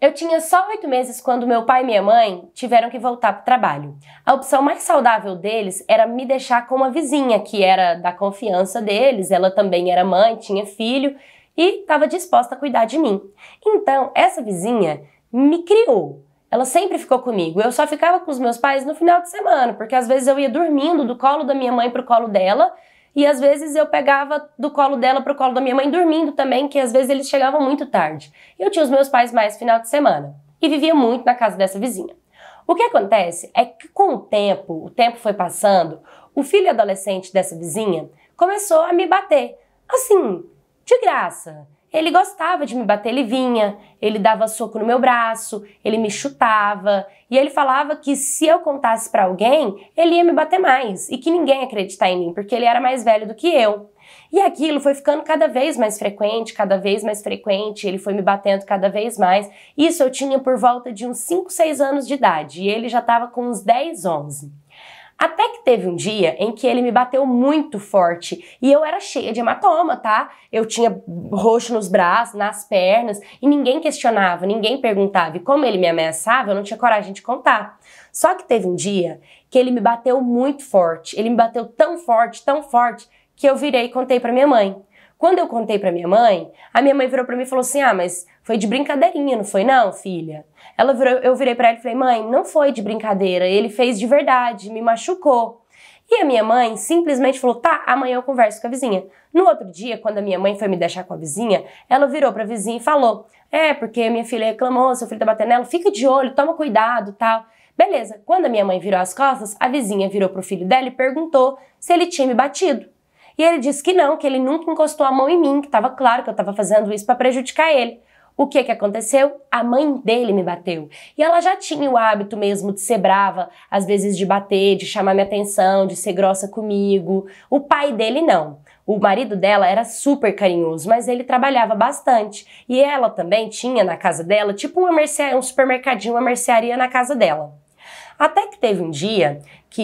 Eu tinha só oito meses quando meu pai e minha mãe tiveram que voltar para o trabalho. A opção mais saudável deles era me deixar com uma vizinha que era da confiança deles, ela também era mãe, tinha filho e estava disposta a cuidar de mim. Então, essa vizinha me criou. Ela sempre ficou comigo. Eu só ficava com os meus pais no final de semana, porque às vezes eu ia dormindo do colo da minha mãe para o colo dela e às vezes eu pegava do colo dela pro colo da minha mãe dormindo também, que às vezes eles chegavam muito tarde. Eu tinha os meus pais mais final de semana e vivia muito na casa dessa vizinha. O que acontece é que com o tempo, o tempo foi passando, o filho adolescente dessa vizinha começou a me bater. Assim, de graça. Ele gostava de me bater, ele vinha, ele dava soco no meu braço, ele me chutava, e ele falava que se eu contasse para alguém, ele ia me bater mais e que ninguém ia acreditar em mim, porque ele era mais velho do que eu. E aquilo foi ficando cada vez mais frequente, cada vez mais frequente, ele foi me batendo cada vez mais. Isso eu tinha por volta de uns 5, 6 anos de idade, e ele já estava com uns 10, 11. Até que teve um dia em que ele me bateu muito forte e eu era cheia de hematoma, tá? Eu tinha roxo nos braços, nas pernas e ninguém questionava, ninguém perguntava. E como ele me ameaçava, eu não tinha coragem de contar. Só que teve um dia que ele me bateu muito forte. Ele me bateu tão forte, tão forte, que eu virei e contei para minha mãe. Quando eu contei para minha mãe, a minha mãe virou para mim e falou assim: "Ah, mas foi de brincadeirinha, não foi não, filha? Ela virou, eu virei para ela e falei: "Mãe, não foi de brincadeira, ele fez de verdade, me machucou". E a minha mãe simplesmente falou: "Tá, amanhã eu converso com a vizinha". No outro dia, quando a minha mãe foi me deixar com a vizinha, ela virou para a vizinha e falou: "É, porque minha filha reclamou, seu filho tá batendo nela, fica de olho, toma cuidado, tal". Beleza. Quando a minha mãe virou as costas, a vizinha virou pro filho dela e perguntou se ele tinha me batido. E ele disse que não, que ele nunca encostou a mão em mim, que estava claro que eu estava fazendo isso para prejudicar ele. O que que aconteceu? A mãe dele me bateu. E ela já tinha o hábito mesmo de ser brava, às vezes de bater, de chamar minha atenção, de ser grossa comigo. O pai dele não. O marido dela era super carinhoso, mas ele trabalhava bastante. E ela também tinha na casa dela, tipo uma mercearia, um supermercadinho, uma mercearia na casa dela. Até que teve um dia que.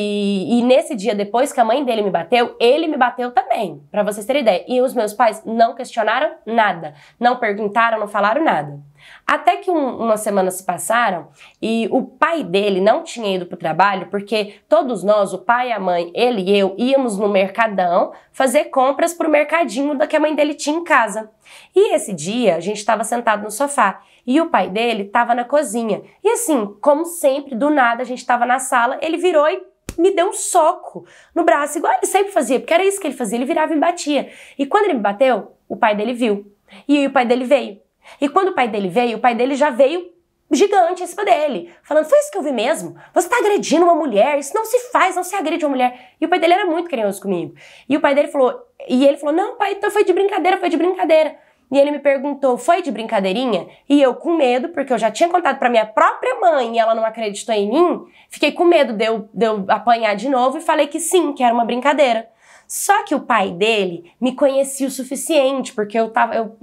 E nesse dia, depois que a mãe dele me bateu, ele me bateu também, para vocês terem ideia. E os meus pais não questionaram nada, não perguntaram, não falaram nada. Até que um, umas semanas se passaram e o pai dele não tinha ido para o trabalho, porque todos nós, o pai, a mãe, ele e eu, íamos no mercadão fazer compras para o mercadinho da que a mãe dele tinha em casa. E esse dia a gente estava sentado no sofá e o pai dele estava na cozinha. E assim, como sempre, do nada a gente estava na sala, ele virou e me deu um soco no braço, igual ele sempre fazia, porque era isso que ele fazia, ele virava e me batia. E quando ele me bateu, o pai dele viu. E o pai dele veio. E quando o pai dele veio, o pai dele já veio gigante em cima dele, falando: Foi isso que eu vi mesmo? Você tá agredindo uma mulher, isso não se faz, não se agride uma mulher. E o pai dele era muito carinhoso comigo. E o pai dele falou: E ele falou: Não, pai, então foi de brincadeira, foi de brincadeira. E ele me perguntou: Foi de brincadeirinha? E eu, com medo, porque eu já tinha contado pra minha própria mãe e ela não acreditou em mim, fiquei com medo de eu, de eu apanhar de novo e falei que sim, que era uma brincadeira. Só que o pai dele me conhecia o suficiente, porque eu tava. Eu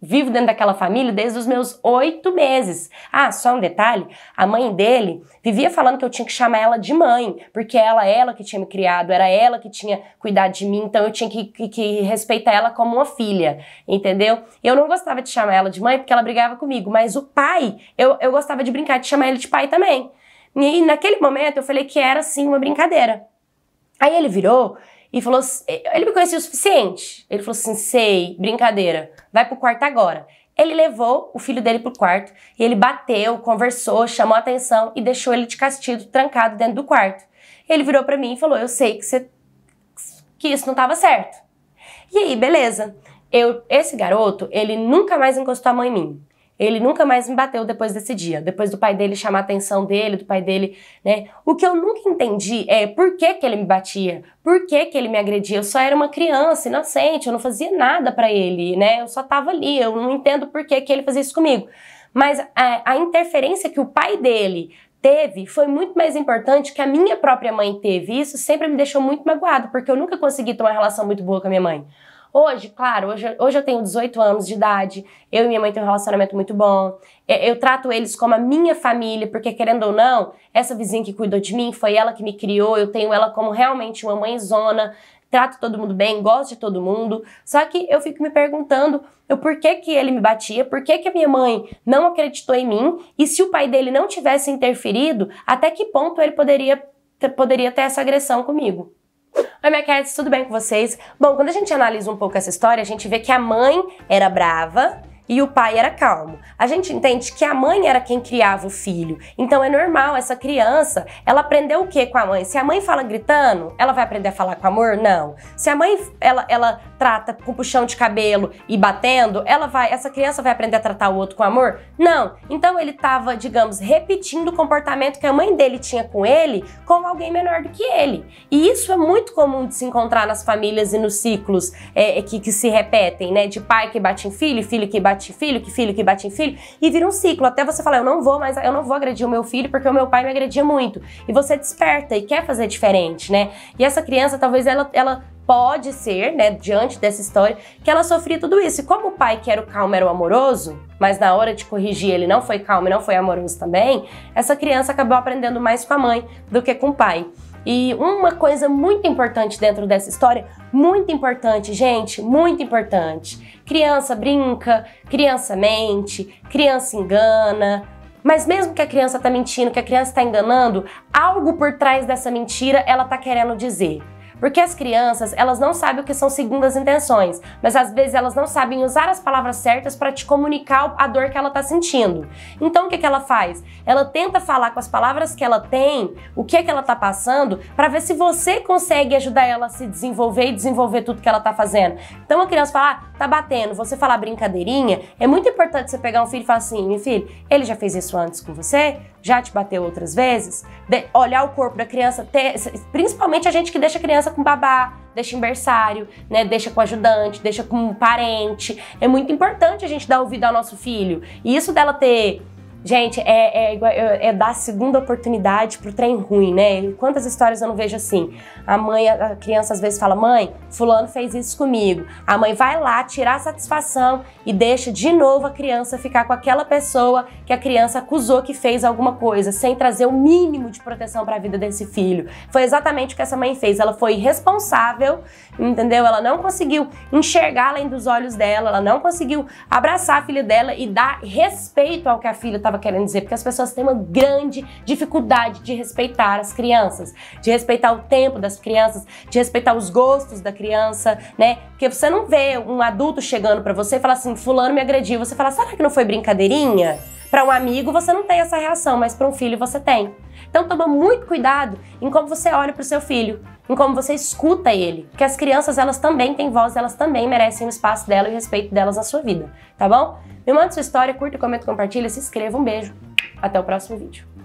Vivo dentro daquela família desde os meus oito meses. Ah, só um detalhe: a mãe dele vivia falando que eu tinha que chamar ela de mãe, porque ela, ela que tinha me criado, era ela que tinha cuidado de mim, então eu tinha que, que, que respeitar ela como uma filha, entendeu? Eu não gostava de chamar ela de mãe porque ela brigava comigo, mas o pai, eu, eu gostava de brincar, de chamar ele de pai também. E naquele momento eu falei que era sim uma brincadeira. Aí ele virou e falou: assim, ele me conhecia o suficiente. Ele falou assim: sei, brincadeira, vai pro quarto agora. Ele levou o filho dele pro quarto e ele bateu, conversou, chamou a atenção e deixou ele de castigo, trancado dentro do quarto. Ele virou para mim e falou: eu sei que você que isso não estava certo. E aí, beleza. Eu, esse garoto, ele nunca mais encostou a mão em mim. Ele nunca mais me bateu depois desse dia, depois do pai dele chamar a atenção dele, do pai dele, né? O que eu nunca entendi é por que, que ele me batia, por que, que ele me agredia. Eu só era uma criança inocente, eu não fazia nada para ele, né? Eu só tava ali, eu não entendo por que, que ele fazia isso comigo. Mas a, a interferência que o pai dele teve foi muito mais importante que a minha própria mãe teve. Isso sempre me deixou muito magoado, porque eu nunca consegui ter uma relação muito boa com a minha mãe. Hoje, claro, hoje, hoje eu tenho 18 anos de idade, eu e minha mãe têm um relacionamento muito bom, eu, eu, trato eles como a minha família, porque querendo ou não, essa vizinha que cuidou de mim foi ela que me criou, eu tenho ela como realmente uma mãezona, trato todo mundo bem, gosto de todo mundo. Só que eu fico me perguntando o porquê que ele me batia, Por que a minha mãe não acreditou em mim e se o pai dele não tivesse interferido, até que ponto ele poderia, poderia ter essa agressão comigo. Oi, minha cats, tudo bem com vocês? Bom, quando a gente analisa um pouco essa história, a gente vê que a mãe era brava, e o pai era calmo. A gente entende que a mãe era quem criava o filho. Então é normal essa criança, ela aprendeu o que com a mãe? Se a mãe fala gritando, ela vai aprender a falar com amor? Não. Se a mãe ela, ela trata com puxão de cabelo e batendo, ela vai, essa criança vai aprender a tratar o outro com amor? Não. Então ele estava, digamos, repetindo o comportamento que a mãe dele tinha com ele, com alguém menor do que ele. E isso é muito comum de se encontrar nas famílias e nos ciclos é, é que, que se repetem, né? De pai que bate em filho, filho que bate bate em filho, que filho que bate em filho, e vira um ciclo. Até você falar, eu não vou mais, eu não vou agredir o meu filho porque o meu pai me agredia muito. E você desperta e quer fazer diferente, né? E essa criança, talvez ela, ela pode ser, né, diante dessa história, que ela sofria tudo isso. E como o pai que era o calmo era o amoroso, mas na hora de corrigir ele não foi calmo e não foi amoroso também, essa criança acabou aprendendo mais com a mãe do que com o pai. E uma coisa muito importante dentro dessa história, muito importante, gente, muito importante. Criança brinca, criança mente, criança engana, mas mesmo que a criança está mentindo, que a criança está enganando, algo por trás dessa mentira ela está querendo dizer. Porque as crianças, elas não sabem o que são segundas intenções, mas às vezes elas não sabem usar as palavras certas para te comunicar a dor que ela está sentindo. Então o que, que ela faz? Ela tenta falar com as palavras que ela tem, o que, é que ela está passando, para ver se você consegue ajudar ela a se desenvolver e desenvolver tudo que ela está fazendo. Então a criança fala, ah, tá batendo, você falar brincadeirinha, é muito importante você pegar um filho e falar assim, meu filho, ele já fez isso antes com você? já te bateu outras vezes, de olhar o corpo da criança, ter, principalmente a gente que deixa a criança com babá, deixa em berçário, né, deixa com ajudante, deixa com um parente. É muito importante a gente dar ouvido ao nosso filho. E isso dela ter Gente, é, é, é dar segunda oportunidade pro trem ruim, né? quantas histórias eu não vejo assim? A mãe, a criança às vezes fala: mãe, Fulano fez isso comigo. A mãe vai lá tirar a satisfação e deixa de novo a criança ficar com aquela pessoa que a criança acusou que fez alguma coisa, sem trazer o mínimo de proteção para a vida desse filho. Foi exatamente o que essa mãe fez. Ela foi irresponsável, entendeu? Ela não conseguiu enxergar além dos olhos dela, ela não conseguiu abraçar a filha dela e dar respeito ao que a filha tá estava querendo dizer, porque as pessoas têm uma grande dificuldade de respeitar as crianças, de respeitar o tempo das crianças, de respeitar os gostos da criança, né? Porque você não vê um adulto chegando para você e falar assim, fulano me agrediu, você fala, será que não foi brincadeirinha? Para um amigo você não tem essa reação, mas para um filho você tem. Então toma muito cuidado em como você olha para o seu filho em como você escuta ele, que as crianças elas também têm voz, elas também merecem o espaço dela e o respeito delas na sua vida, tá bom? Me manda sua história, curta, comenta, compartilha, se inscreva, um beijo, até o próximo vídeo.